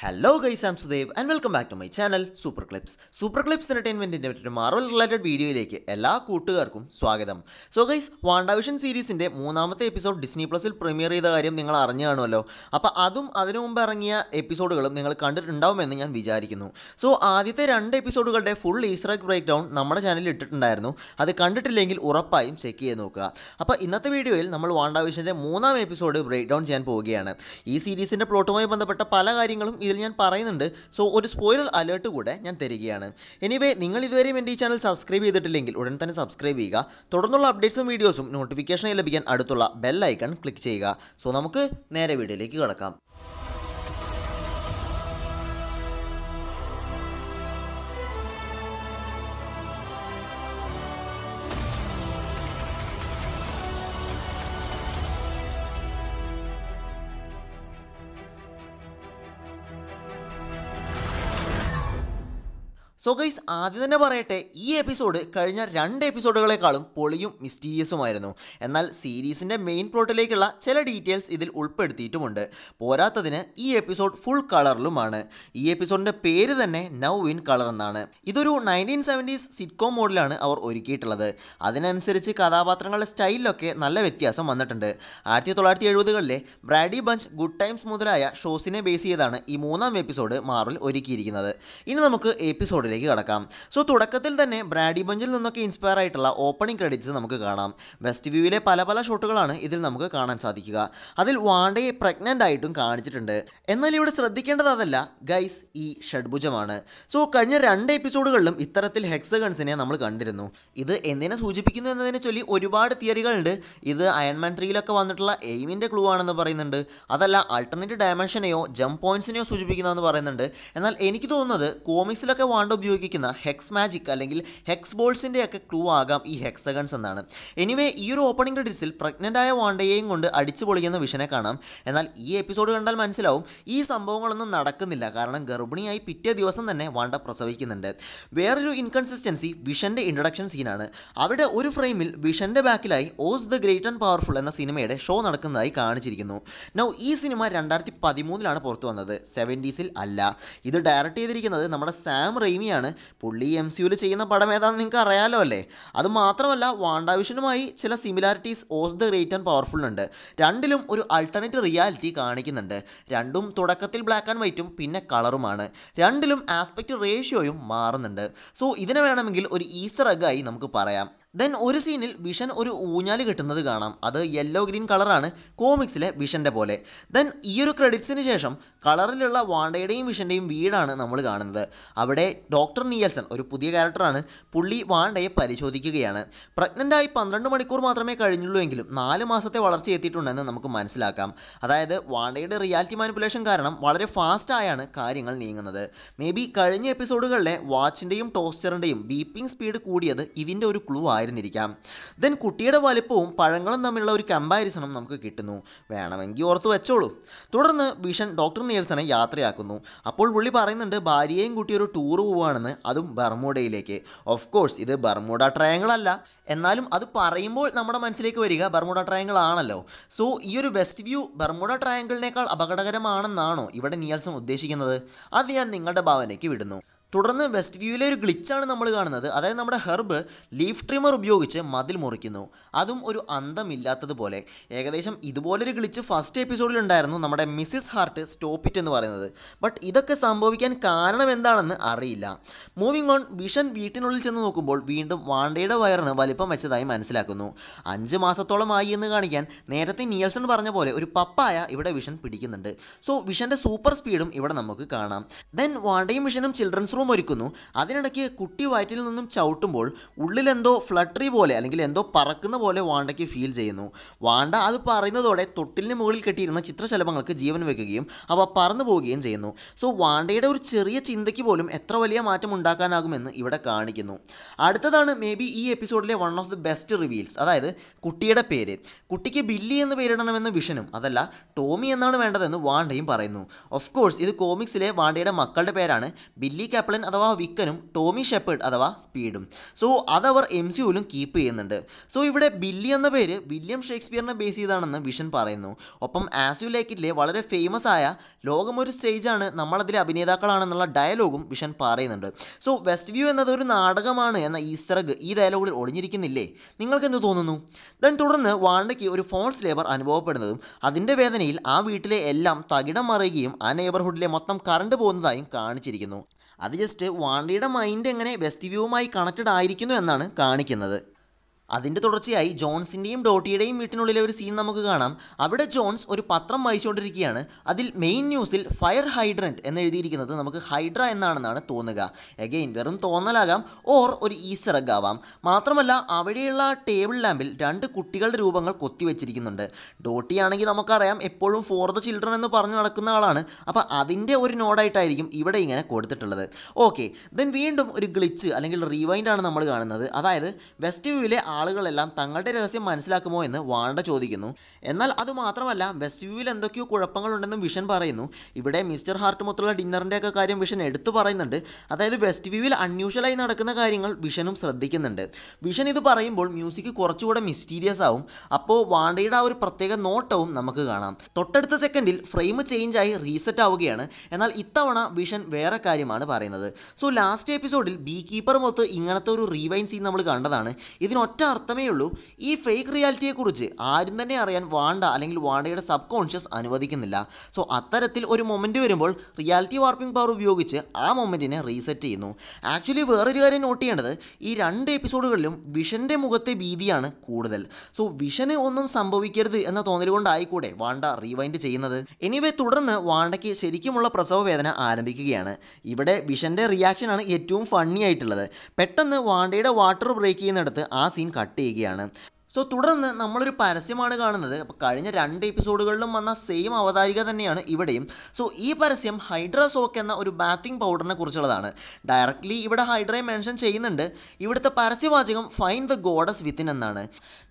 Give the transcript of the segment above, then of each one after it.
hello guys am Sudev and welcome back to my channel super clips super clips എൻ്റർടൈൻമെൻറ്റിൻ്റെ മറ്റൊരു Marvel related വീഡിയോയിലേക്ക് എല്ലാ കൂട്ടുകാർക്കും സ്വാഗതം സോ ഗൈസ് വാണ്ടാവിഷൻ സീരീസിൻ്റെ മൂന്നാമത്തെ എപ്പിസോഡ് ഡിസ്നി പ്ലസിൽ പ്രീമിയർ ചെയ്ത കാര്യം നിങ്ങൾ അറിഞ്ഞു കാണുമല്ലോ അപ്പോൾ അതും അതിനു മുമ്പ് ഇറങ്ങിയ എപ്പിസോഡുകളും നിങ്ങൾ കണ്ടിട്ടുണ്ടാവുമെന്ന് ഞാൻ വിചാരിക്കുന്നു സോ ആദ്യത്തെ രണ്ട് എപ്പിസോഡുകളുടെ ഫുൾ ഈസ്റ്ററേക്ക് ബ്രേക്ക് ഡൗൺ നമ്മുടെ ചാനലിൽ ഇട്ടിട്ടുണ്ടായിരുന്നു അത് കണ്ടിട്ടില്ലെങ്കിൽ ഉറപ്പായും ചെക്ക് ചെയ്ത് നോക്കുക അപ്പോൾ ഇന്നത്തെ വീഡിയോയിൽ നമ്മൾ വാണ്ടാവിഷൻ്റെ മൂന്നാം എപ്പിസോഡ് ബ്രേക്ക് ഡൗൺ ചെയ്യാൻ പോവുകയാണ് ഈ സീരീസിൻ്റെ പ്ലോട്ടുമായി ബന്ധപ്പെട്ട പല കാര്യങ്ങളും ഇതിൽ ഞാൻ പറയുന്നുണ്ട് സോ ഒരു സ്പോയിലർ അലേർട്ട് കൂടെ ഞാൻ തരികയാണ് എനിവേ നിങ്ങൾ ഇതുവരെയും എൻ്റെ ഈ ചാനൽ സബ്സ്ക്രൈബ് ചെയ്തിട്ടില്ലെങ്കിൽ ഉടൻ തന്നെ സബ്സ്ക്രൈബ് ചെയ്യുക തുടർന്നുള്ള അപ്ഡേറ്റ്സും വീഡിയോസും നോട്ടിഫിക്കേഷനായി ലഭിക്കാൻ അടുത്തുള്ള ബെൽ ഐക്കൺ ക്ലിക്ക് ചെയ്യുക സോ നമുക്ക് നേരെ വീഡിയോയിലേക്ക് കിടക്കാം സോ ഗൈസ് ആദ്യം തന്നെ പറയട്ടെ ഈ എപ്പിസോഡ് കഴിഞ്ഞ രണ്ട് എപ്പിസോഡുകളെക്കാളും പൊളിയും മിസ്റ്റീരിയസുമായിരുന്നു എന്നാൽ സീരീസിൻ്റെ മെയിൻ പ്ലോട്ടിലേക്കുള്ള ചില ഡീറ്റെയിൽസ് ഇതിൽ ഉൾപ്പെടുത്തിയിട്ടുമുണ്ട് പോരാത്തതിന് ഈ എപ്പിസോഡ് ഫുൾ കളറിലുമാണ് ഈ എപ്പിസോഡിൻ്റെ പേര് തന്നെ നൗ ഇൻ കളർ എന്നാണ് ഇതൊരു നയൻറ്റീൻ സെവൻറ്റീസ് സിറ്റ്കോം മോഡിലാണ് അവർ ഒരുക്കിയിട്ടുള്ളത് അതിനനുസരിച്ച് കഥാപാത്രങ്ങളുടെ സ്റ്റൈലിലൊക്കെ നല്ല വ്യത്യാസം വന്നിട്ടുണ്ട് ആയിരത്തി തൊള്ളായിരത്തി എഴുപതുകളിലെ ബ്രാഡി ബഞ്ച് ഗുഡ് ടൈംസ് മുതലായ ഷോസിനെ ബേസ് ചെയ്താണ് ഈ മൂന്നാം എപ്പിസോഡ് മാറിൽ ഒരുക്കിയിരിക്കുന്നത് ഇനി നമുക്ക് എപ്പിസോഡ് മോഡിലേക്ക് കടക്കാം സോ തുടക്കത്തിൽ തന്നെ ബ്രാഡി ബഞ്ചിൽ നിന്നൊക്കെ ഇൻസ്പയർ ആയിട്ടുള്ള ഓപ്പണിംഗ് ക്രെഡിറ്റ്സ് നമുക്ക് കാണാം വെസ്റ്റ് വ്യൂവിലെ പല പല ഷോട്ടുകളാണ് ഇതിൽ നമുക്ക് കാണാൻ സാധിക്കുക അതിൽ വാണ്ടയെ പ്രഗ്നൻ്റ് ആയിട്ടും കാണിച്ചിട്ടുണ്ട് എന്നാൽ ഇവിടെ ശ്രദ്ധിക്കേണ്ടത് അതല്ല ഗൈസ് ഈ ഷഡ്ഭുജമാണ് സോ കഴിഞ്ഞ രണ്ട് എപ്പിസോഡുകളിലും ഇത്തരത്തിൽ ഹെക്സഗൺസിനെ നമ്മൾ കണ്ടിരുന്നു ഇത് എന്തിനെ സൂചിപ്പിക്കുന്നു എന്നതിനെ ചൊല്ലി ഒരുപാട് തിയറികളുണ്ട് ഇത് അയൺമാൻ ത്രീയിലൊക്കെ വന്നിട്ടുള്ള എയിമിൻ്റെ ക്ലൂ ആണെന്ന് പറയുന്നുണ്ട് അതല്ല അൾട്ടർനേറ്റ് ഡയമെൻഷനെയോ ജംപ് പോയിൻസിനെയോ സൂചിപ്പിക്കുന്നതെന്ന് പറയുന്നുണ്ട് എന്നാൽ എനിക്ക് തോന്നുന്നത് കോമിക്സിലൊക്കെ വാണ്ട ഉപയോഗിക്കുന്ന ഹെക്സ് മാജിക് അല്ലെങ്കിൽ ഹെക്സ് ബോൾസിൻ്റെ ഒക്കെ ക്ലൂ ആകാം ഈ ഹെക്സഗൺസ് എന്നാണ് എനിവേ ഈ ഒരു ഓപ്പണിംഗ് ക്രെഡിറ്റ്സിൽ പ്രഗ്നൻ്റ് ആയ വാണ്ടയെയും കൊണ്ട് അടിച്ചു പൊളിക്കുന്ന വിഷനെ കാണാം എന്നാൽ ഈ എപ്പിസോഡ് കണ്ടാൽ മനസ്സിലാവും ഈ സംഭവങ്ങളൊന്നും നടക്കുന്നില്ല കാരണം ഗർഭിണിയായി പിറ്റേ ദിവസം തന്നെ വാണ്ട പ്രസവിക്കുന്നുണ്ട് വേറൊരു ഇൻകൺസിസ്റ്റൻസി വിഷൻ്റെ ഇൻട്രഡക്ഷൻ സീനാണ് അവിടെ ഒരു ഫ്രെയിമിൽ വിഷൻ്റെ ബാക്കിലായി Oz the Great and Powerful എന്ന സിനിമയുടെ ഷോ നടക്കുന്നതായി കാണിച്ചിരിക്കുന്നു നൗ ഈ സിനിമ രണ്ടായിരത്തി പതിമൂന്നിലാണ് പുറത്തു വന്നത് സെവൻറ്റീസിൽ അല്ല ഇത് ഡയറക്റ്റ് ചെയ്തിരിക്കുന്നത് നമ്മുടെ സാം റെയ്മി ടോമിയാണ് പുള്ളി എം സി യുവിൽ ചെയ്യുന്ന പടം ഏതാണെന്ന് നിങ്ങൾക്ക് അറിയാലോ അല്ലേ അത് മാത്രമല്ല വാണ്ടാവിഷനുമായി ചില similarities Oz the Great and Powerful ഉണ്ട് രണ്ടിലും ഒരു അൾട്ടർനേറ്റ് റിയാലിറ്റി കാണിക്കുന്നുണ്ട് രണ്ടും തുടക്കത്തിൽ ബ്ലാക്ക് ആൻഡ് വൈറ്റും പിന്നെ കളറുമാണ് രണ്ടിലും ആസ്പെക്റ്റ് റേഷ്യോയും മാറുന്നുണ്ട് സോ ഇതിനെ വേണമെങ്കിൽ ഒരു ഈസ്റ്റർ എഗ് ആയി നമുക്ക് പറയാം ദെൻ ഒരു സീനിൽ വിഷൻ ഒരു ഊഞ്ഞാൽ കിട്ടുന്നത് കാണാം അത് യെല്ലോ ഗ്രീൻ കളറാണ് കോമിക്സിലെ വിഷൻ്റെ പോലെ ദെൻ ഈ ഒരു ക്രെഡിറ്റ്സിന് ശേഷം കളറിലുള്ള വാണ്ടയുടെയും വിഷൻ്റെയും വീടാണ് നമ്മൾ കാണുന്നത് അവിടെ ഡോക്ടർ നിയൽസൺ ഒരു പുതിയ ക്യാരക്ടറാണ് പുള്ളി വാണ്ടയെ പരിശോധിക്കുകയാണ് പ്രഗ്നൻ്റായി പന്ത്രണ്ട് മണിക്കൂർ മാത്രമേ കഴിഞ്ഞുള്ളൂ എങ്കിലും നാല് മാസത്തെ വളർച്ച എത്തിയിട്ടുണ്ടെന്ന് നമുക്ക് മനസ്സിലാക്കാം അതായത് വാണ്ടയുടെ റിയാലിറ്റി മാനിപ്പുലേഷൻ കാരണം വളരെ ഫാസ്റ്റായാണ് കാര്യങ്ങൾ നീങ്ങുന്നത് മേ ബി കഴിഞ്ഞ എപ്പിസോഡുകളിലെ വാച്ചിൻ്റെയും ടോസ്റ്ററിൻ്റെയും ബീപ്പിംഗ് സ്പീഡ് കൂടിയത് ഇതിൻ്റെ ഒരു ക്ലൂ ആയിരുന്നു ആയിരുന്നിരിക്കാം ദെൻ കുട്ടിയുടെ വലിപ്പവും പഴങ്ങളും തമ്മിലുള്ള ഒരു കമ്പാരിസണം നമുക്ക് കിട്ടുന്നു വേണമെങ്കിൽ ഓർത്ത് വെച്ചോളൂ തുടർന്ന് ഭീഷൺ ഡോക്ടർ നിയൽസനെ യാത്രയാക്കുന്നു അപ്പോൾ പുള്ളി പറയുന്നുണ്ട് ഭാര്യയും കുട്ടി ഒരു ടൂർ പോവുകയാണെന്ന് അതും ബർമൂഡയിലേക്ക് ഓഫ് കോഴ്സ് ഇത് ബർമൂഡ ട്രയങ്ങളല്ല അല്ല എന്നാലും അത് പറയുമ്പോൾ നമ്മുടെ മനസ്സിലേക്ക് വരിക ബർമുഡ ട്രയാങ്കിൾ ആണല്ലോ സോ ഈ ഒരു വെസ്റ്റ് വ്യൂ ബർമുഡ ട്രയങ്കിളിനേക്കാൾ അപകടകരമാണെന്നാണോ ഇവിടെ നിയൽസം ഉദ്ദേശിക്കുന്നത് അത് ഞാൻ നിങ്ങളുടെ ഭാവനയ്ക്ക് വിടുന്നു തുടർന്ന് വെസ്റ്റ് വ്യൂവിലെ ഒരു ഗ്ലിച്ചാണ് നമ്മൾ കാണുന്നത് അതായത് നമ്മുടെ ഹെർബ് ലീഫ് ട്രിമർ ഉപയോഗിച്ച് മതിൽ മുറിക്കുന്നു അതും ഒരു അന്തമില്ലാത്തതുപോലെ ഏകദേശം ഇതുപോലൊരു ഗ്ലിച്ച് ഫസ്റ്റ് എപ്പിസോഡിൽ ഉണ്ടായിരുന്നു നമ്മുടെ മിസ്സിസ് ഹാർട്ട് സ്റ്റോപ്പിറ്റ് എന്ന് പറയുന്നത് ബട്ട് ഇതൊക്കെ സംഭവിക്കാൻ കാരണം എന്താണെന്ന് അറിയില്ല മൂവിങ് ഓൺ വിഷൻ വീട്ടിനുള്ളിൽ ചെന്ന് നോക്കുമ്പോൾ വീണ്ടും വാണ്ടയുടെ വയറിന് വലിപ്പം വെച്ചതായി മനസ്സിലാക്കുന്നു അഞ്ച് മാസത്തോളമായി എന്ന് കാണിക്കാൻ നേരത്തെ നിയൽസൺ പറഞ്ഞ പോലെ ഒരു പപ്പായ ഇവിടെ വിഷൻ പിടിക്കുന്നുണ്ട് സോ വിഷന്റെ സൂപ്പർ സ്പീഡും ഇവിടെ നമുക്ക് കാണാം ദെൻ വാണ്ടയും വിഷനും ചിൽഡ്രൻസ് റൂം ഒരുക്കുന്നു അതിനിടയ്ക്ക് കുട്ടി വയറ്റിൽ നിന്നും ചവിട്ടുമ്പോൾ ഉള്ളിലെന്തോ ഫ്ലട്ടറി പോലെ അല്ലെങ്കിൽ എന്തോ പറക്കുന്ന പോലെ വാണ്ടയ്ക്ക് ഫീൽ ചെയ്യുന്നു വാണ്ട അത് പറയുന്നതോടെ തൊട്ടിലിന് മുകളിൽ കെട്ടിയിരുന്ന ചിത്രശലഭങ്ങൾക്ക് ജീവൻ വയ്ക്കുകയും അവ പറന്നു പോവുകയും ചെയ്യുന്നു സോ വാണ്ടയുടെ ഒരു ചെറിയ ചിന്തയ്ക്ക് പോലും എത്ര വലിയ മാറ്റം ഉണ്ടാക്കാനാകുമെന്ന് ഇവിടെ കാണിക്കുന്നു അടുത്തതാണ് മേ ബി ഈ എപ്പിസോഡിലെ one of the best reveals അതായത് കുട്ടിയുടെ പേര് കുട്ടിക്ക് ബില്ലി എന്ന് പേരിടണമെന്ന് വിഷനും അതല്ല ടോമി എന്നാണ് വേണ്ടതെന്ന് വാണ്ടയും പറയുന്നു ഓഫ് കോഴ്സ് ഇത് കോമിക്സിലെ വാണ്ടയുടെ മക്കളുടെ പേരാണ് ബില്ലി ചാപ്ലിൻ അഥവാ വിക്കനും ടോമി ഷെപ്പേർഡ് അഥവാ സ്പീഡും സോ അതവർ എം യുലും കീപ്പ് ചെയ്യുന്നുണ്ട് സോ ഇവിടെ ബില്ലി എന്ന പേര് വില്യം ഷേക്സ്പിയറിനെ ബേസ് ചെയ്താണെന്ന് വിഷൻ പറയുന്നു ഒപ്പം ആസ് യു ലൈക്കിറ്റിലെ വളരെ ഫേമസ് ആയ ലോകമൊരു സ്റ്റേജാണ് നമ്മളതിലെ അഭിനേതാക്കളാണെന്നുള്ള ഡയലോഗും വിഷൻ പറയുന്നുണ്ട് സോ വെസ്റ്റ് വ്യൂ എന്നത് ഒരു നാടകമാണ് എന്ന ഈസ്റ്ററഗ് ഈ ഡയലോഗിൽ ഒളിഞ്ഞിരിക്കുന്നില്ലേ നിങ്ങൾക്ക് എന്ത് തോന്നുന്നു ദൻ തുടർന്ന് വാണ്ടയ്ക്ക് ഒരു ഫോൾസ് ലേബർ അനുഭവപ്പെടുന്നതും അതിൻ്റെ വേദനയിൽ ആ വീട്ടിലെ എല്ലാം തകിടം മറിയുകയും ആ നെയബർഹുഡിലെ മൊത്തം കറണ്ട് പോകുന്നതായും കാണിച്ചിരിക്കുന്നു അത് ജസ്റ്റ് വാണ്ടിയുടെ മൈൻഡ് എങ്ങനെ വെസ്റ്റ് വ്യൂവുമായി കണക്റ്റഡ് ആയിരിക്കുന്നു എന്നാണ് കാണിക്കുന്നത് അതിൻ്റെ തുടർച്ചയായി ജോൺസിൻ്റെയും ഡോട്ടിയുടെയും വീട്ടിനുള്ളിലെ ഒരു സീൻ നമുക്ക് കാണാം അവിടെ ജോൺസ് ഒരു പത്രം വായിച്ചുകൊണ്ടിരിക്കുകയാണ് അതിൽ മെയിൻ ന്യൂസിൽ ഫയർ ഹൈഡ്രൻറ്റ് എന്ന് എഴുതിയിരിക്കുന്നത് നമുക്ക് ഹൈഡ്ര എന്നാണെന്നാണ് തോന്നുക എഗെയിൻ വെറും തോന്നലാകാം ഓർ ഒരു ഈസ്റ്റർ ആവാം മാത്രമല്ല അവിടെയുള്ള ടേബിൾ ലാമ്പിൽ രണ്ട് കുട്ടികളുടെ രൂപങ്ങൾ കൊത്തിവെച്ചിരിക്കുന്നുണ്ട് ഡോട്ടിയാണെങ്കിൽ നമുക്കറിയാം എപ്പോഴും ഫോർ ദ ചിൽഡ്രൻ എന്ന് പറഞ്ഞു നടക്കുന്ന ആളാണ് അപ്പോൾ അതിൻ്റെ ഒരു നോഡായിട്ടായിരിക്കും ഇവിടെ ഇങ്ങനെ കൊടുത്തിട്ടുള്ളത് ഓക്കെ ദെൻ വീണ്ടും ഒരു ഗ്ലിച്ച് അല്ലെങ്കിൽ റീവൈൻഡാണ് നമ്മൾ കാണുന്നത് അതായത് വെസ്റ്റ് വ്യൂവിലെ ആളുകളെല്ലാം തങ്ങളുടെ രഹസ്യം മനസ്സിലാക്കുമോ എന്ന് വാണ്ട ചോദിക്കുന്നു എന്നാൽ അത് വെസ്റ്റ് വ്യൂവിൽ എന്തൊക്കെയോ കുഴപ്പങ്ങളുണ്ടെന്നും വിഷൻ പറയുന്നു ഇവിടെ മിസ്റ്റർ ഹാർട്ട് മൊത്തമുള്ള ഡിന്നറിൻ്റെയൊക്കെ കാര്യം വിഷൻ എടുത്തു പറയുന്നുണ്ട് അതായത് വെസ്റ്റ് വ്യൂവിൽ അൺയൂഷ്വലായി നടക്കുന്ന കാര്യങ്ങൾ വിഷനും ശ്രദ്ധിക്കുന്നുണ്ട് വിഷൻ ഇത് പറയുമ്പോൾ മ്യൂസിക് കുറച്ചുകൂടെ മിസ്റ്റീരിയസ് ആവും അപ്പോൾ വാണ്ടയുടെ ആ ഒരു പ്രത്യേക നോട്ടവും നമുക്ക് കാണാം തൊട്ടടുത്ത സെക്കൻഡിൽ ഫ്രെയിം ചേഞ്ച് ആയി റീസെറ്റ് ആവുകയാണ് എന്നാൽ ഇത്തവണ വിഷൻ വേറെ കാര്യമാണ് പറയുന്നത് സോ ലാസ്റ്റ് എപ്പിസോഡിൽ ബീ കീപ്പർ മൊത്ത് ഇങ്ങനത്തെ ഒരു റീവൈൻ സീൻ നമ്മൾ കണ്ടതാണ് ഇതിനൊറ്റ അർത്ഥമേ ഉള്ളൂ ഈ ഫേക്ക് റിയാലിറ്റിയെക്കുറിച്ച് ആരും തന്നെ അറിയാൻ വാണ്ട അല്ലെങ്കിൽ വാണ്ടയുടെ സബ് കോൺഷ്യസ് അനുവദിക്കുന്നില്ല സോ അത്തരത്തിൽ ഒരു മൊമെൻറ്റ് വരുമ്പോൾ റിയാലിറ്റി വാർപ്പിംഗ് പവർ ഉപയോഗിച്ച് ആ മൊമെൻറ്റിനെ റീസെറ്റ് ചെയ്യുന്നു ആക്ച്വലി വേറൊരു കാര്യം നോട്ട് ചെയ്യേണ്ടത് ഈ രണ്ട് എപ്പിസോഡുകളിലും വിഷൻ്റെ മുഖത്തെ ഭീതിയാണ് കൂടുതൽ സോ വിഷന് ഒന്നും സംഭവിക്കരുത് എന്ന തോന്നൽ കൊണ്ടായിക്കൂടെ വാണ്ട റീവൈൻഡ് ചെയ്യുന്നത് എനിവേ തുടർന്ന് വാണ്ടയ്ക്ക് ശരിക്കുമുള്ള പ്രസവ വേദന ആരംഭിക്കുകയാണ് ഇവിടെ വിഷൻ്റെ റിയാക്ഷനാണ് ഏറ്റവും ഫണ്ണി ആയിട്ടുള്ളത് പെട്ടെന്ന് വാണ്ടയുടെ വാട്ടർ ബ്രേക്ക് ചെയ്യുന്നിടത്ത് ആ സീൻ കട്ട് ചെയ്യുകയാണ് സോ തുടർന്ന് നമ്മളൊരു പരസ്യമാണ് കാണുന്നത് അപ്പോൾ കഴിഞ്ഞ രണ്ട് എപ്പിസോഡുകളിലും വന്ന സെയിം അവതാരിക തന്നെയാണ് ഇവിടെയും സോ ഈ പരസ്യം ഹൈഡ്രസോക്ക് എന്ന ഒരു ബാത്തിംഗ് പൗഡറിനെ കുറിച്ചുള്ളതാണ് ഡയറക്റ്റ്ലി ഇവിടെ ഹൈഡ്രയെ മെൻഷൻ ചെയ്യുന്നുണ്ട് ഇവിടുത്തെ പരസ്യവാചകം ഫൈൻ ദ ഗോഡസ് വിത്തിൻ എന്നാണ്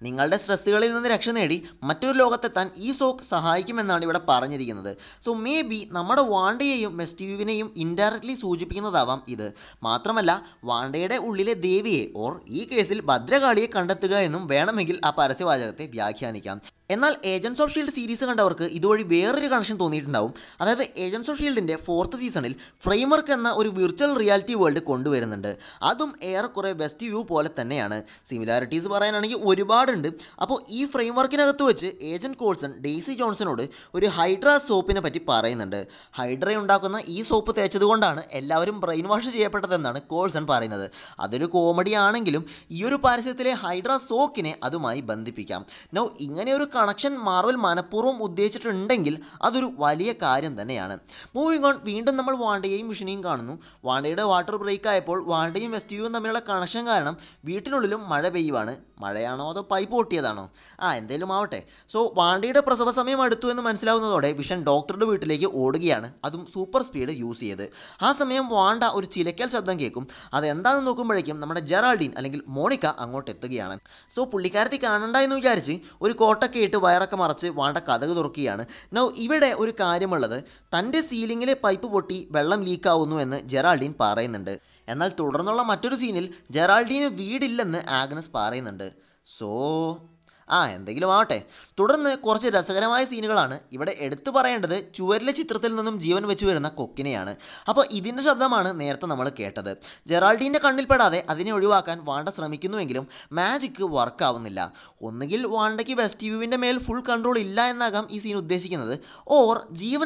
നിങ്ങളുടെ സ്ട്രെസ്സുകളിൽ നിന്ന് രക്ഷ നേടി മറ്റൊരു ലോകത്തെത്താൻ ഈ സോക്ക് സഹായിക്കുമെന്നാണ് ഇവിടെ പറഞ്ഞിരിക്കുന്നത് സോ മേ ബി നമ്മുടെ വാണ്ടയെയും മെസ്റ്റീവിനെയും ഇൻഡയറക്റ്റ്ലി സൂചിപ്പിക്കുന്നതാവാം ഇത് മാത്രമല്ല വാണ്ടയുടെ ഉള്ളിലെ ദേവിയെ ഓർ ഈ കേസിൽ ഭദ്രകാളിയെ കണ്ടെത്തുക എന്നും വേണമെങ്കിൽ ഇതിൽ ആ പരസ്യവാചകത്തെ വ്യാഖ്യാനിക്കാം എന്നാൽ ഏജൻസ് ഓഫ് ഷീൽഡ് സീരീസ് കണ്ടവർക്ക് ഇതുവഴി വേറൊരു കണക്ഷൻ തോന്നിയിട്ടുണ്ടാവും അതായത് ഏജൻസ് ഓഫ് ഷീൽഡിൻ്റെ ഫോർത്ത് സീസണിൽ ഫ്രെയിംവർക്ക് എന്ന ഒരു വിർച്വൽ റിയാലിറ്റി വേൾഡ് കൊണ്ടുവരുന്നുണ്ട് അതും ഏറെക്കുറെ വെസ്റ്റ് വ്യൂ പോലെ തന്നെയാണ് സിമിലാരിറ്റീസ് പറയാനാണെങ്കിൽ ഒരുപാടുണ്ട് അപ്പോൾ ഈ ഫ്രെയിംവർക്കിനകത്ത് വെച്ച് ഏജൻറ്റ് കോൾസൺ ഡെയ്സി ജോൺസണോട് ഒരു ഹൈഡ്ര സോപ്പിനെ പറ്റി പറയുന്നുണ്ട് ഹൈഡ്ര ഉണ്ടാക്കുന്ന ഈ സോപ്പ് തേച്ചതുകൊണ്ടാണ് എല്ലാവരും ബ്രെയിൻ വാഷ് ചെയ്യപ്പെട്ടതെന്നാണ് കോൾസൺ പറയുന്നത് അതൊരു കോമഡി ആണെങ്കിലും ഈ ഒരു പരസ്യത്തിലെ ഹൈഡ്ര സോക്കിനെ അതുമായി ബന്ധിപ്പിക്കാം നോ ഇങ്ങനെ ഒരു കണക്ഷൻ മാർവൽ മനഃപൂർവ്വം ഉദ്ദേശിച്ചിട്ടുണ്ടെങ്കിൽ അതൊരു വലിയ കാര്യം തന്നെയാണ് മൂവിങ് ഓൺ വീണ്ടും നമ്മൾ വാണ്ടയെയും മിഷനെയും കാണുന്നു വാണ്ടയുടെ വാട്ടർ ബ്രേക്ക് ആയപ്പോൾ വാണ്ടയും വെസ്റ്റിയും തമ്മിലുള്ള കണക്ഷൻ കാരണം വീട്ടിനുള്ളിലും മഴ പെയ്യുവാണ് മഴയാണോ അതോ പൈപ്പ് പൊട്ടിയതാണോ ആ എന്തേലും ആവട്ടെ സോ വാണ്ടയുടെ പ്രസവ സമയം അടുത്തു എന്ന് മനസ്സിലാവുന്നതോടെ വിഷൻ ഡോക്ടറുടെ വീട്ടിലേക്ക് ഓടുകയാണ് അതും സൂപ്പർ സ്പീഡ് യൂസ് ചെയ്ത് ആ സമയം വാണ്ട ഒരു ചിലക്കൽ ശബ്ദം കേൾക്കും അതെന്താണെന്ന് നോക്കുമ്പോഴേക്കും നമ്മുടെ ജെറാൾഡീൻ അല്ലെങ്കിൽ മോണിക്ക അങ്ങോട്ട് എത്തുകയാണ് സോ പുള്ളിക്കാരത്തി കാണണ്ട എന്ന് വിചാരിച്ച് ഒരു കോട്ടക്കെ ഇട്ട് വയറൊക്കെ മറച്ച് വാണ്ട കഥക് തുറക്കുകയാണ് നൗ ഇവിടെ ഒരു കാര്യമുള്ളത് തൻ്റെ സീലിങ്ങിലെ പൈപ്പ് പൊട്ടി വെള്ളം ലീക്കാവുന്നു എന്ന് ജെറാൾഡീൻ പറയുന്നുണ്ട് എന്നാൽ തുടർന്നുള്ള മറ്റൊരു സീനിൽ ജെറാൾഡീന് വീടില്ലെന്ന് ആഗ്നസ് പറയുന്നുണ്ട് സോ ആ എന്തെങ്കിലും ആവട്ടെ തുടർന്ന് കുറച്ച് രസകരമായ സീനുകളാണ് ഇവിടെ എടുത്തു പറയേണ്ടത് ചുവരിലെ ചിത്രത്തിൽ നിന്നും ജീവൻ വെച്ചു വരുന്ന കൊക്കിനെയാണ് അപ്പോൾ ഇതിൻ്റെ ശബ്ദമാണ് നേരത്തെ നമ്മൾ കേട്ടത് ജെറാൾഡീൻ്റെ കണ്ണിൽപ്പെടാതെ അതിനെ ഒഴിവാക്കാൻ വാണ്ട ശ്രമിക്കുന്നുവെങ്കിലും മാജിക്ക് വർക്കാവുന്നില്ല ഒന്നുകിൽ വാണ്ടയ്ക്ക് വെസ്റ്റ് വ്യൂവിൻ്റെ മേൽ ഫുൾ കൺട്രോൾ ഇല്ല എന്നാകാം ഈ സീൻ ഉദ്ദേശിക്കുന്നത് ഓർ ജീവൻ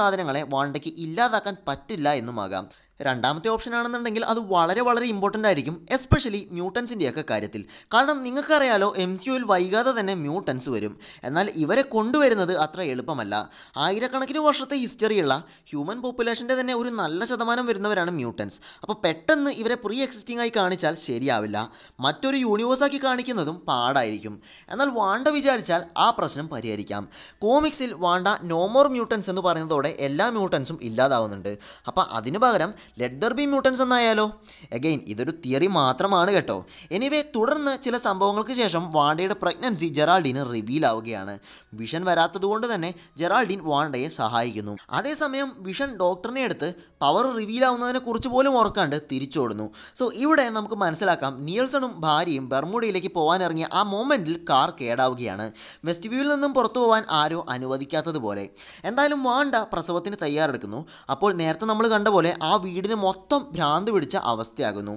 സാധനങ്ങളെ വാണ്ടയ്ക്ക് ഇല്ലാതാക്കാൻ പറ്റില്ല എന്നുമാകാം രണ്ടാമത്തെ ഓപ്ഷൻ ആണെന്നുണ്ടെങ്കിൽ അത് വളരെ വളരെ ഇമ്പോർട്ടൻ്റ് ആയിരിക്കും എസ്പെഷ്യലി മ്യൂട്ടൻസിൻ്റെയൊക്കെ കാര്യത്തിൽ കാരണം നിങ്ങൾക്കറിയാലോ എം സി വൈകാതെ തന്നെ മ്യൂട്ടൻസ് വരും എന്നാൽ ഇവരെ കൊണ്ടുവരുന്നത് അത്ര എളുപ്പമല്ല ആയിരക്കണക്കിന് വർഷത്തെ ഹിസ്റ്ററിയുള്ള ഹ്യൂമൻ പോപ്പുലേഷൻ്റെ തന്നെ ഒരു നല്ല ശതമാനം വരുന്നവരാണ് മ്യൂട്ടൻസ് അപ്പോൾ പെട്ടെന്ന് ഇവരെ പ്രീ എക്സിസ്റ്റിംഗ് ആയി കാണിച്ചാൽ ശരിയാവില്ല മറ്റൊരു യൂണിവേഴ്സാക്കി കാണിക്കുന്നതും പാടായിരിക്കും എന്നാൽ വാണ്ട വിചാരിച്ചാൽ ആ പ്രശ്നം പരിഹരിക്കാം കോമിക്സിൽ വാണ്ട നോമോർ മ്യൂട്ടൻസ് എന്ന് പറയുന്നതോടെ എല്ലാ മ്യൂട്ടൻസും ഇല്ലാതാവുന്നുണ്ട് അപ്പോൾ അതിനു പകരം ലെറ്റ് ദർ ബി മ്യൂട്ടൻസ് എന്നായാലോ അഗെയിൻ ഇതൊരു തിയറി മാത്രമാണ് കേട്ടോ എനിവേ തുടർന്ന് ചില സംഭവങ്ങൾക്ക് ശേഷം വാണ്ടയുടെ പ്രഗ്നൻസി ജെറാൾഡിന് റിവീൽ ആവുകയാണ് വിഷൻ വരാത്തതുകൊണ്ട് തന്നെ ജെറാൾഡിൻ വാണ്ടയെ സഹായിക്കുന്നു അതേസമയം വിഷൻ ഡോക്ടറിനെ എടുത്ത് പവർ റിവീൽ ആവുന്നതിനെ കുറിച്ച് പോലും ഓർക്കാണ്ട് തിരിച്ചോടുന്നു സോ ഇവിടെ നമുക്ക് മനസ്സിലാക്കാം നിയൽസണും ഭാര്യയും ബർമുഡയിലേക്ക് പോകാനിറങ്ങിയ ആ മൊമെൻറ്റിൽ കാർ കേടാവുകയാണ് വെസ്റ്റ് വ്യൂവിൽ നിന്നും പുറത്തു പോകാൻ ആരോ അനുവദിക്കാത്തതുപോലെ എന്തായാലും വാണ്ട പ്രസവത്തിന് തയ്യാറെടുക്കുന്നു അപ്പോൾ നേരത്തെ നമ്മൾ കണ്ട പോലെ ആ വീടിന് മൊത്തം ഭ്രാന്ത് പിടിച്ച അവസ്ഥയാകുന്നു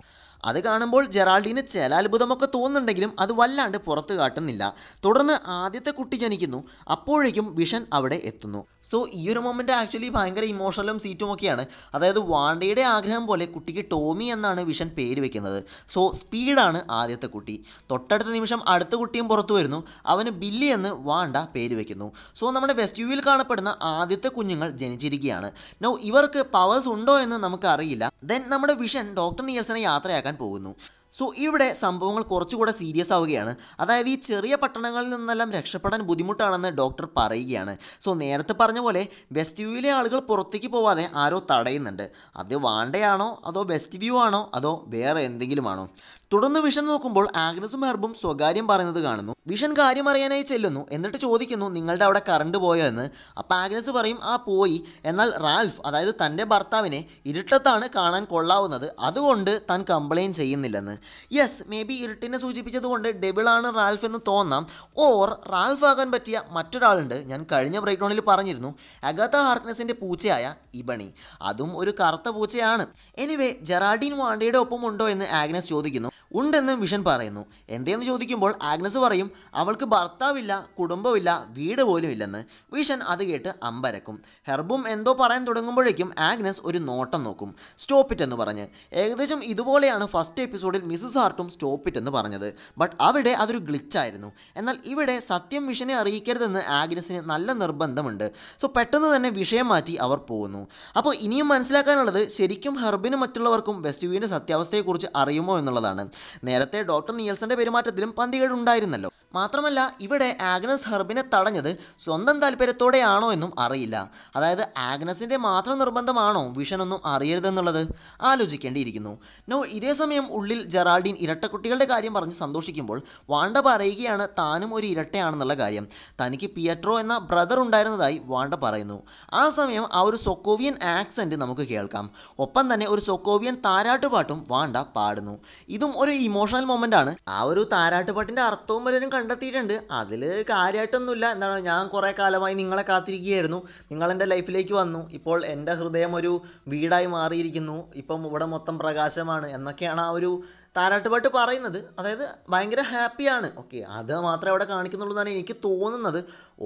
അത് കാണുമ്പോൾ ജെറാൾഡിന് ചില അത്ഭുതമൊക്കെ തോന്നുന്നുണ്ടെങ്കിലും അത് വല്ലാണ്ട് പുറത്തു കാട്ടുന്നില്ല തുടർന്ന് ആദ്യത്തെ കുട്ടി ജനിക്കുന്നു അപ്പോഴേക്കും വിഷൻ അവിടെ എത്തുന്നു സോ ഈ ഒരു മൊമെൻ്റ് ആക്ച്വലി ഭയങ്കര ഇമോഷണലും സീറ്റും ഒക്കെയാണ് അതായത് വാണ്ടയുടെ ആഗ്രഹം പോലെ കുട്ടിക്ക് ടോമി എന്നാണ് വിഷൻ പേര് വെക്കുന്നത് സോ സ്പീഡാണ് ആദ്യത്തെ കുട്ടി തൊട്ടടുത്ത നിമിഷം അടുത്ത കുട്ടിയും പുറത്തു വരുന്നു അവന് ബില്ലി എന്ന് വാണ്ട പേര് വെക്കുന്നു സോ നമ്മുടെ വെസ്റ്റ് യുവിൽ കാണപ്പെടുന്ന ആദ്യത്തെ കുഞ്ഞുങ്ങൾ ജനിച്ചിരിക്കുകയാണ് നോ ഇവർക്ക് പവേഴ്സ് ഉണ്ടോ എന്ന് നമുക്കറിയില്ല ദെൻ നമ്മുടെ വിഷൻ ഡോക്ടർ നിയൽസനെ യാത്രയാക്കാൻ നടക്കാൻ പോകുന്നു സോ ഇവിടെ സംഭവങ്ങൾ കുറച്ചുകൂടെ സീരിയസ് ആവുകയാണ് അതായത് ഈ ചെറിയ പട്ടണങ്ങളിൽ നിന്നെല്ലാം രക്ഷപ്പെടാൻ ബുദ്ധിമുട്ടാണെന്ന് ഡോക്ടർ പറയുകയാണ് സോ നേരത്തെ പറഞ്ഞ പോലെ വെസ്റ്റ് വ്യൂവിലെ ആളുകൾ പുറത്തേക്ക് പോവാതെ ആരോ തടയുന്നുണ്ട് അത് വാണ്ടയാണോ അതോ വെസ്റ്റ് വ്യൂ ആണോ അതോ വേറെ എന്തെങ്കിലും ആണോ തുടർന്ന് വിഷൻ നോക്കുമ്പോൾ ആഗ്നസും ഹെർബും സ്വകാര്യം പറയുന്നത് കാണുന്നു വിഷൻ കാര്യം അറിയാനായി ചെല്ലുന്നു എന്നിട്ട് ചോദിക്കുന്നു നിങ്ങളുടെ അവിടെ കറണ്ട് പോയോ എന്ന് അപ്പം ആഗ്നസ് പറയും ആ പോയി എന്നാൽ റാൽഫ് അതായത് തൻ്റെ ഭർത്താവിനെ ഇരുട്ടത്താണ് കാണാൻ കൊള്ളാവുന്നത് അതുകൊണ്ട് താൻ കംപ്ലയിൻറ്റ് ചെയ്യുന്നില്ലെന്ന് യെസ് മേ ബി ഇരുട്ടിനെ സൂചിപ്പിച്ചതുകൊണ്ട് ഡെബിളാണ് റാൽഫ് എന്ന് തോന്നാം ഓർ റാൽഫ് ആകാൻ പറ്റിയ മറ്റൊരാളുണ്ട് ഞാൻ കഴിഞ്ഞ ബ്രേക്ക് ഡൗണിൽ പറഞ്ഞിരുന്നു അഗാത്ത ഹാർക്നസിൻ്റെ പൂച്ചയായ ഇബണി അതും ഒരു കറുത്ത പൂച്ചയാണ് എനിവേ ജെറാഡീൻ വാണ്ടയുടെ ഒപ്പം ഉണ്ടോ എന്ന് ആഗ്നസ് ചോദിക്കുന്നു ഉണ്ടെന്ന് വിഷൻ പറയുന്നു എന്തേന്ന് ചോദിക്കുമ്പോൾ ആഗ്നസ് പറയും അവൾക്ക് ഭർത്താവില്ല കുടുംബമില്ല വീട് പോലും ഇല്ലെന്ന് വിഷൻ അത് കേട്ട് അമ്പരക്കും ഹെർബും എന്തോ പറയാൻ തുടങ്ങുമ്പോഴേക്കും ആഗ്നസ് ഒരു നോട്ടം നോക്കും സ്റ്റോപ്പ് ഇറ്റ് എന്ന് പറഞ്ഞ് ഏകദേശം ഇതുപോലെയാണ് ഫസ്റ്റ് എപ്പിസോഡിൽ മിസ്സസ് ഹാർട്ടും സ്റ്റോപ്പ് ഇറ്റ് എന്ന് പറഞ്ഞത് ബട്ട് അവിടെ അതൊരു ഗ്ലിച്ചായിരുന്നു എന്നാൽ ഇവിടെ സത്യം വിഷനെ അറിയിക്കരുതെന്ന് ആഗ്നസിന് നല്ല നിർബന്ധമുണ്ട് സോ പെട്ടെന്ന് തന്നെ വിഷയം മാറ്റി അവർ പോകുന്നു അപ്പോൾ ഇനിയും മനസ്സിലാക്കാനുള്ളത് ശരിക്കും ഹെർബിനും മറ്റുള്ളവർക്കും വെസ്റ്റ് വ്യൂവിൻ്റെ സത്യാവസ്ഥയെക്കുറിച്ച് അറിയുമോ എന്നുള്ളതാണ് നേരത്തെ ഡോക്ടർ നിയൽസന്റെ പെരുമാറ്റത്തിലും പന്തികേടുണ്ടായിരുന്നല്ലോ മാത്രമല്ല ഇവിടെ ആഗ്നസ് ഹെർബിനെ തടഞ്ഞത് സ്വന്തം താല്പര്യത്തോടെയാണോ എന്നും അറിയില്ല അതായത് ആഗ്നസിൻ്റെ മാത്രം നിർബന്ധമാണോ വിഷനൊന്നും അറിയരുതെന്നുള്ളത് ആലോചിക്കേണ്ടിയിരിക്കുന്നു നോ ഇതേ സമയം ഉള്ളിൽ ജെറാൾഡിൻ ഇരട്ടക്കുട്ടികളുടെ കാര്യം പറഞ്ഞ് സന്തോഷിക്കുമ്പോൾ വാണ്ട പറയുകയാണ് താനും ഒരു ഇരട്ടയാണെന്നുള്ള കാര്യം തനിക്ക് പിയട്രോ എന്ന ബ്രദർ ഉണ്ടായിരുന്നതായി വാണ്ട പറയുന്നു ആ സമയം ആ ഒരു സൊക്കോവിയൻ ആക്സെൻ്റ് നമുക്ക് കേൾക്കാം ഒപ്പം തന്നെ ഒരു സൊക്കോവിയൻ താരാട്ടുപാട്ടും വാണ്ട പാടുന്നു ഇതും ഒരു ഇമോഷണൽ മൊമെൻ്റ് ആണ് ആ ഒരു താരാട്ടുപാട്ടിൻ്റെ അർത്ഥവും വരും കണ്ടെത്തിയിട്ടുണ്ട് അതിൽ കാര്യമായിട്ടൊന്നുമില്ല എന്താണ് ഞാൻ കുറേ കാലമായി നിങ്ങളെ കാത്തിരിക്കുകയായിരുന്നു നിങ്ങളെൻ്റെ ലൈഫിലേക്ക് വന്നു ഇപ്പോൾ എൻ്റെ ഹൃദയം ഒരു വീടായി മാറിയിരിക്കുന്നു ഇപ്പം ഇവിടെ മൊത്തം പ്രകാശമാണ് എന്നൊക്കെയാണ് ആ ഒരു താരാട്ടുപാട്ട് പറയുന്നത് അതായത് ഭയങ്കര ഹാപ്പിയാണ് ഓക്കെ അത് മാത്രമേ അവിടെ കാണിക്കുന്നുള്ളൂ എന്നാണ് എനിക്ക് തോന്നുന്നത്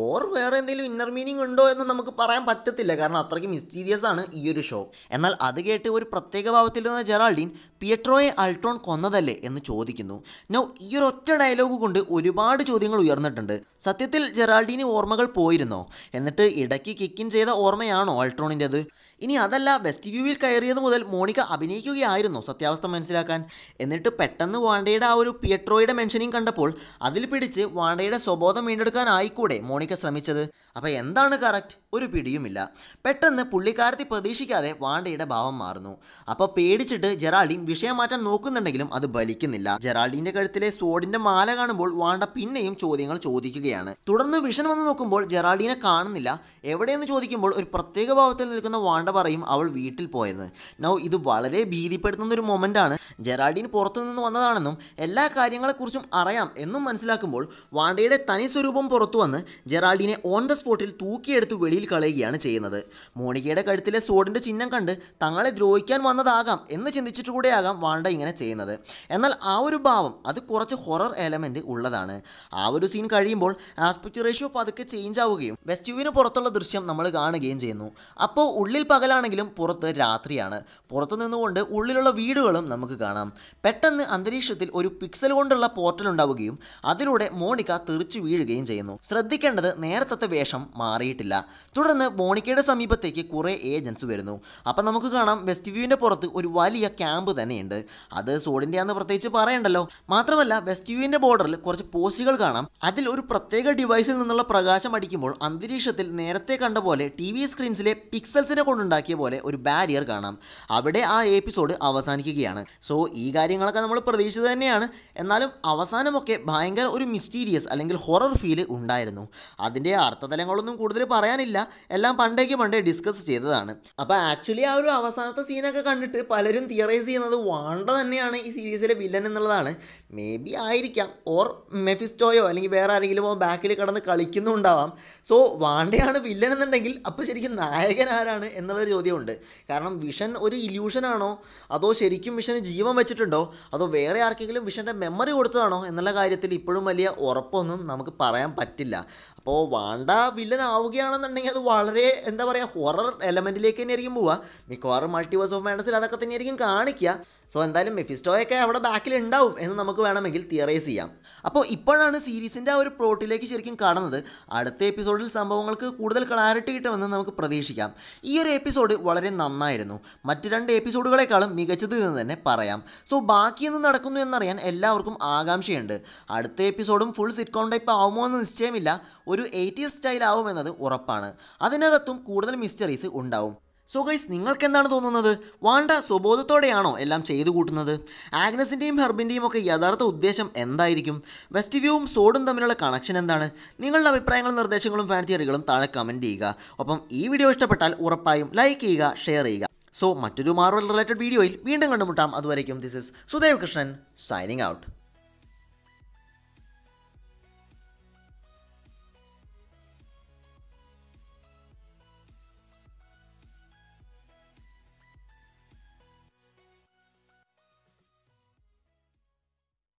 ഓർ വേറെ എന്തെങ്കിലും ഇന്നർ മീനിങ് ഉണ്ടോ എന്ന് നമുക്ക് പറയാൻ പറ്റത്തില്ല കാരണം അത്രയ്ക്ക് മിസ്റ്റീരിയസ് ആണ് ഈ ഒരു ഷോ എന്നാൽ അത് കേട്ട് ഒരു പ്രത്യേക ഭാവത്തിൽ നിന്ന് ജെറാൾഡീൻ പിയട്രോയെ അൾട്രോൺ കൊന്നതല്ലേ എന്ന് ചോദിക്കുന്നു നോ ഈ ഒരു ഒറ്റ ഡയലോഗ് കൊണ്ട് ഒരുപാട് ചോദ്യങ്ങൾ ഉയർന്നിട്ടുണ്ട് സത്യത്തിൽ ജെറാൾഡീന് ഓർമ്മകൾ പോയിരുന്നോ എന്നിട്ട് ഇടയ്ക്ക് കിക്കിൻ ചെയ്ത ഓർമ്മയാണോ അൾട്രോണിൻ്റെത് ഇനി അതല്ല വെസ്റ്റ് വ്യൂവിൽ കയറിയത് മുതൽ മോണിക്ക അഭിനയിക്കുകയായിരുന്നു സത്യാവസ്ഥ മനസ്സിലാക്കാൻ എന്നിട്ട് പെട്ടെന്ന് വാണ്ടയുടെ ആ ഒരു പിയട്രോയുടെ മെൻഷനിങ് കണ്ടപ്പോൾ അതിൽ പിടിച്ച് വാണ്ടയുടെ സ്വബോധം വീണ്ടെടുക്കാനായിക്കൂടെ മോണിക്ക ശ്രമിച്ചത് അപ്പോൾ എന്താണ് കറക്റ്റ് ഒരു പിടിയുമില്ല പെട്ടെന്ന് പുള്ളിക്കാരത്തി പ്രതീക്ഷിക്കാതെ വാണ്ടയുടെ ഭാവം മാറുന്നു അപ്പോൾ പേടിച്ചിട്ട് ജെറാൾഡിൻ വിഷയം മാറ്റാൻ നോക്കുന്നുണ്ടെങ്കിലും അത് ബലിക്കുന്നില്ല ജെറാൾഡിൻ്റെ കഴുത്തിലെ സ്വോഡിൻ്റെ മാല കാണുമ്പോൾ വാണ്ട പിന്നെയും ചോദ്യങ്ങൾ ചോദിക്കുകയാണ് തുടർന്ന് വിഷൻ വന്ന് നോക്കുമ്പോൾ ജെറാൾഡിനെ കാണുന്നില്ല എവിടെയെന്ന് ചോദിക്കുമ്പോൾ ഒരു പ്രത്യേക ഭാവത്തിൽ നിൽക്കുന്ന വാണ്ട പറയും അവൾ വീട്ടിൽ പോയത് നൗ ഇത് വളരെ ഭീതിപ്പെടുത്തുന്ന ഒരു മൊമെൻ്റാണ് ജെറാഡിന് പുറത്തു നിന്ന് വന്നതാണെന്നും എല്ലാ കാര്യങ്ങളെക്കുറിച്ചും അറിയാം എന്നും മനസ്സിലാക്കുമ്പോൾ വാണ്ടയുടെ തനി സ്വരൂപം പുറത്തു വന്ന് ജെറാഡിനെ ഓൺ ദ സ്പോട്ടിൽ തൂക്കിയെടുത്ത് വെളിയിൽ കളയുകയാണ് ചെയ്യുന്നത് മോണിക്കയുടെ കഴുത്തിലെ സോഡിൻ്റെ ചിഹ്നം കണ്ട് തങ്ങളെ ദ്രോഹിക്കാൻ വന്നതാകാം എന്ന് ചിന്തിച്ചിട്ട് കൂടെയാകാം വാണ്ട ഇങ്ങനെ ചെയ്യുന്നത് എന്നാൽ ആ ഒരു ഭാവം അത് കുറച്ച് ഹൊറർ എലമെൻ്റ് ഉള്ളതാണ് ആ ഒരു സീൻ കഴിയുമ്പോൾ ആസ്പെക്ട് റേഷ്യോ പതുക്കെ ചേഞ്ച് ആവുകയും വെസ്റ്റ്യൂവിന് പുറത്തുള്ള ദൃശ്യം നമ്മൾ കാണുകയും ചെയ്യുന്നു അപ്പോൾ ഉള്ളിൽ പകലാണെങ്കിലും പുറത്ത് രാത്രിയാണ് പുറത്തു നിന്നുകൊണ്ട് ഉള്ളിലുള്ള വീടുകളും നമുക്ക് കാണാം പെട്ടെന്ന് അന്തരീക്ഷത്തിൽ ഒരു പിക്സൽ കൊണ്ടുള്ള പോർട്ടൽ ഉണ്ടാവുകയും അതിലൂടെ മോണിക്ക തെറിച്ചു വീഴുകയും ചെയ്യുന്നു ശ്രദ്ധിക്കേണ്ടത് നേരത്തെ വേഷം മാറിയിട്ടില്ല തുടർന്ന് മോണിക്കയുടെ സമീപത്തേക്ക് കുറേ ഏജൻസ് വരുന്നു അപ്പം നമുക്ക് കാണാം വെസ്റ്റ് വ്യൂവിൻ്റെ പുറത്ത് ഒരു വലിയ ക്യാമ്പ് തന്നെയുണ്ട് അത് സോഡിൻ്റെ ആണെന്ന് പ്രത്യേകിച്ച് പറയണ്ടല്ലോ മാത്രമല്ല വെസ്റ്റ് വ്യൂവിൻ്റെ ബോർഡറിൽ കുറച്ച് പോസ്റ്റുകൾ കാണാം അതിൽ ഒരു പ്രത്യേക ഡിവൈസിൽ നിന്നുള്ള പ്രകാശം അടിക്കുമ്പോൾ അന്തരീക്ഷത്തിൽ നേരത്തെ കണ്ട പോലെ ടി വി സ്ക്രീൻസിലെ പിക്സൽസിനെ കൊണ്ട് ഉണ്ടാക്കിയ പോലെ ഒരു ബാരിയർ കാണാം അവിടെ ആ എപ്പിസോഡ് അവസാനിക്കുകയാണ് സോ ഈ കാര്യങ്ങളൊക്കെ നമ്മൾ പ്രതീക്ഷിച്ചത് തന്നെയാണ് എന്നാലും അവസാനമൊക്കെ ഭയങ്കര ഒരു മിസ്റ്റീരിയസ് അല്ലെങ്കിൽ ഹൊറർ ഫീല് ഉണ്ടായിരുന്നു അതിൻ്റെ അർത്ഥതലങ്ങളൊന്നും കൂടുതൽ പറയാനില്ല എല്ലാം പണ്ടേക്ക് പണ്ടേ ഡിസ്കസ് ചെയ്തതാണ് അപ്പോൾ ആക്ച്വലി ആ ഒരു അവസാനത്തെ സീനൊക്കെ കണ്ടിട്ട് പലരും തിയറൈസ് ചെയ്യുന്നത് വാണ്ട തന്നെയാണ് ഈ സീരീസിലെ വില്ലൻ എന്നുള്ളതാണ് മേ ബി ആയിരിക്കാം ഓർ മെഫിസ്റ്റോയോ അല്ലെങ്കിൽ വേറെ ആരെങ്കിലും ബാക്കിൽ കടന്ന് കളിക്കുന്നുണ്ടാവാം സോ വാണ്ടയാണ് വില്ലൻ എന്നുണ്ടെങ്കിൽ അപ്പോൾ ശരിക്കും നായകൻ ആരാണ് എന്ന എന്നുള്ളൊരു ചോദ്യമുണ്ട് കാരണം വിഷൻ ഒരു ഇല്യൂഷനാണോ അതോ ശരിക്കും വിഷന് ജീവൻ വെച്ചിട്ടുണ്ടോ അതോ വേറെ ആർക്കെങ്കിലും വിഷൻ്റെ മെമ്മറി കൊടുത്തതാണോ എന്നുള്ള കാര്യത്തിൽ ഇപ്പോഴും വലിയ ഉറപ്പൊന്നും നമുക്ക് പറയാൻ പറ്റില്ല അപ്പോൾ വാണ്ട വില്ലൻ ആവുകയാണെന്നുണ്ടെങ്കിൽ അത് വളരെ എന്താ പറയുക ഹൊറർ എലമെൻറ്റിലേക്ക് തന്നെയായിരിക്കും പോവുക മിക്കവാറും മൾട്ടിവേഴ്സ് ഓഫ് മാഡസിൽ അതൊക്കെ തന്നെയായിരിക്കും കാണിക്കുക സോ എന്തായാലും മെഫിസ്റ്റോയൊക്കെ അവിടെ ബാക്കിൽ ഉണ്ടാവും എന്ന് നമുക്ക് വേണമെങ്കിൽ തിയറൈസ് ചെയ്യാം അപ്പോൾ ഇപ്പോഴാണ് സീരീസിൻ്റെ ആ ഒരു പ്ലോട്ടിലേക്ക് ശരിക്കും കടന്നത് അടുത്ത എപ്പിസോഡിൽ സംഭവങ്ങൾക്ക് കൂടുതൽ ക്ലാരിറ്റി കിട്ടുമെന്ന് നമുക്ക് പ്രതീക്ഷിക്കാം ഈ ഒരു എപ്പിസോഡ് വളരെ നന്നായിരുന്നു മറ്റ് രണ്ട് എപ്പിസോഡുകളെക്കാളും മികച്ചത് എന്ന് തന്നെ പറയാം സോ ബാക്കി എന്ന് നടക്കുന്നു എന്നറിയാൻ എല്ലാവർക്കും ആകാംക്ഷയുണ്ട് അടുത്ത എപ്പിസോഡും ഫുൾ സിറ്റ്കോം ടൈപ്പ് ആവുമോ എന്ന് നിശ്ചയമില്ല ഒരു എയ്റ്റീസ് സ്റ്റൈൽ ആവുമെന്നത് ഉറപ്പാണ് അതിനകത്തും കൂടുതൽ മിസ്റ്ററീസ് ഉണ്ടാവും സോ ഗൈസ് നിങ്ങൾക്ക് എന്താണ് തോന്നുന്നത് വാണ്ട സ്വബോധത്തോടെയാണോ എല്ലാം ചെയ്തു കൂട്ടുന്നത് ആഗ്നസിൻ്റെയും ഹെർബിൻ്റെയും ഒക്കെ യഥാർത്ഥ ഉദ്ദേശം എന്തായിരിക്കും വെസ്റ്റ് വ്യൂവും സോഡും തമ്മിലുള്ള കണക്ഷൻ എന്താണ് നിങ്ങളുടെ അഭിപ്രായങ്ങളും നിർദ്ദേശങ്ങളും ഫാൻ തിയറികളും താഴെ കമൻറ്റ് ചെയ്യുക ഒപ്പം ഈ വീഡിയോ ഇഷ്ടപ്പെട്ടാൽ ഉറപ്പായും ലൈക്ക് ചെയ്യുക ഷെയർ ചെയ്യുക സോ മറ്റൊരു മാർവൽ റിലേറ്റഡ് വീഡിയോയിൽ വീണ്ടും കണ്ടുമുട്ടാം അതുവരയ്ക്കും this is Sudev Krishnan signing out